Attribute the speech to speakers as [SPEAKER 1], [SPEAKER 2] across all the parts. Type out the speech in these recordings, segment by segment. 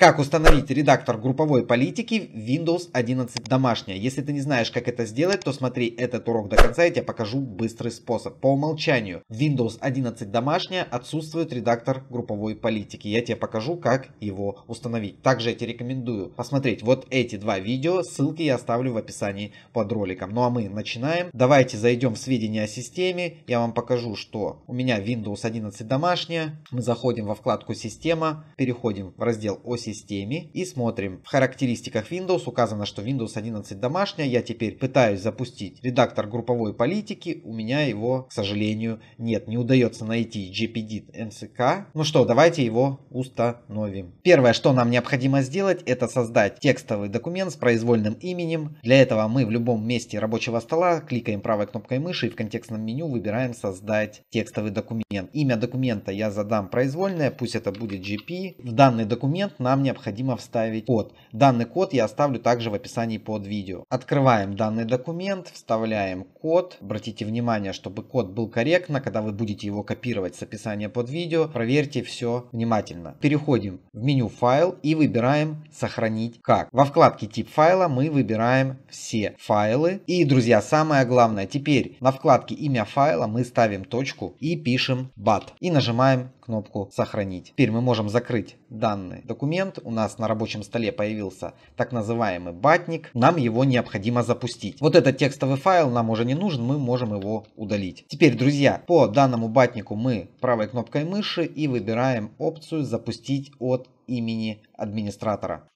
[SPEAKER 1] Как установить редактор групповой политики в Windows 11 домашняя? Если ты не знаешь, как это сделать, то смотри этот урок до конца, я тебе покажу быстрый способ. По умолчанию в Windows 11 домашняя отсутствует редактор групповой политики. Я тебе покажу, как его установить. Также я тебе рекомендую посмотреть вот эти два видео, ссылки я оставлю в описании под роликом. Ну а мы начинаем. Давайте зайдем в сведения о системе, я вам покажу, что у меня Windows 11 домашняя. Мы заходим во вкладку система, переходим в раздел оси системе и смотрим. В характеристиках Windows указано, что Windows 11 домашняя. Я теперь пытаюсь запустить редактор групповой политики. У меня его, к сожалению, нет. Не удается найти GPD MCK. Ну что, давайте его установим. Первое, что нам необходимо сделать, это создать текстовый документ с произвольным именем. Для этого мы в любом месте рабочего стола кликаем правой кнопкой мыши и в контекстном меню выбираем создать текстовый документ. Имя документа я задам произвольное, пусть это будет GP. В данный документ нам необходимо вставить код. Данный код я оставлю также в описании под видео. Открываем данный документ, вставляем код. Обратите внимание, чтобы код был корректно, когда вы будете его копировать с описания под видео, проверьте все внимательно. Переходим в меню файл и выбираем сохранить как. Во вкладке тип файла мы выбираем все файлы. И, друзья, самое главное, теперь на вкладке имя файла мы ставим точку и пишем BAT. И нажимаем кнопку «Сохранить». Теперь мы можем закрыть данный документ. У нас на рабочем столе появился так называемый батник. Нам его необходимо запустить. Вот этот текстовый файл нам уже не нужен, мы можем его удалить. Теперь, друзья, по данному батнику мы правой кнопкой мыши и выбираем опцию «Запустить от имени администратора.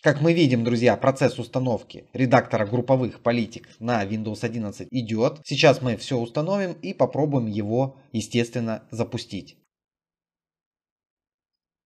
[SPEAKER 1] Как мы видим, друзья, процесс установки редактора групповых политик на Windows 11 идет. Сейчас мы все установим и попробуем его, естественно, запустить.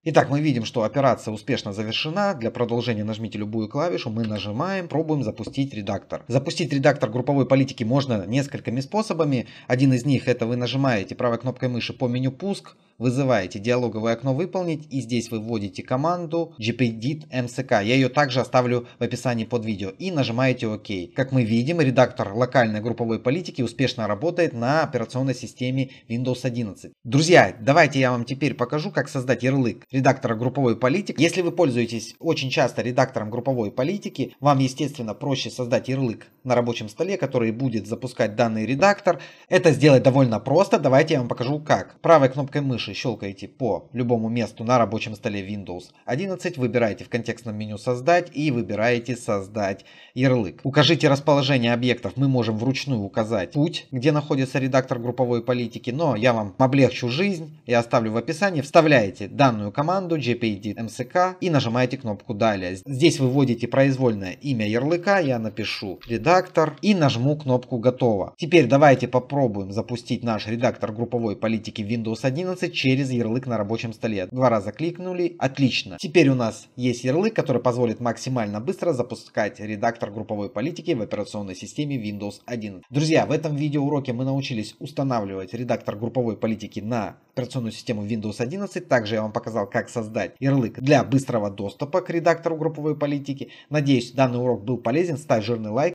[SPEAKER 1] Итак, мы видим, что операция успешно завершена. Для продолжения нажмите любую клавишу, мы нажимаем, пробуем запустить редактор. Запустить редактор групповой политики можно несколькими способами. Один из них это вы нажимаете правой кнопкой мыши по меню «Пуск», вызываете диалоговое окно «Выполнить» и здесь вы вводите команду gpdit mck. Я ее также оставлю в описании под видео и нажимаете ОК. Как мы видим, редактор локальной групповой политики успешно работает на операционной системе Windows 11. Друзья, давайте я вам теперь покажу, как создать ярлык редактора групповой политики. Если вы пользуетесь очень часто редактором групповой политики, вам, естественно, проще создать ярлык на рабочем столе, который будет запускать данный редактор. Это сделать довольно просто. Давайте я вам покажу как. Правой кнопкой мыши мыши щелкаете по любому месту на рабочем столе Windows 11, выбираете в контекстном меню «Создать» и выбираете «Создать ярлык». Укажите расположение объектов, мы можем вручную указать путь, где находится редактор групповой политики, но я вам облегчу жизнь и оставлю в описании. Вставляете данную команду gpd e mck и нажимаете кнопку «Далее». Здесь выводите произвольное имя ярлыка, я напишу «Редактор» и нажму кнопку «Готово». Теперь давайте попробуем запустить наш редактор групповой политики Windows 11 через ярлык на рабочем столе. Два раза кликнули. Отлично. Теперь у нас есть ярлык, который позволит максимально быстро запускать редактор групповой политики в операционной системе Windows 11. Друзья, в этом видеоуроке мы научились устанавливать редактор групповой политики на операционную систему Windows 11. Также я вам показал, как создать ярлык для быстрого доступа к редактору групповой политики. Надеюсь, данный урок был полезен. Ставь жирный лайк.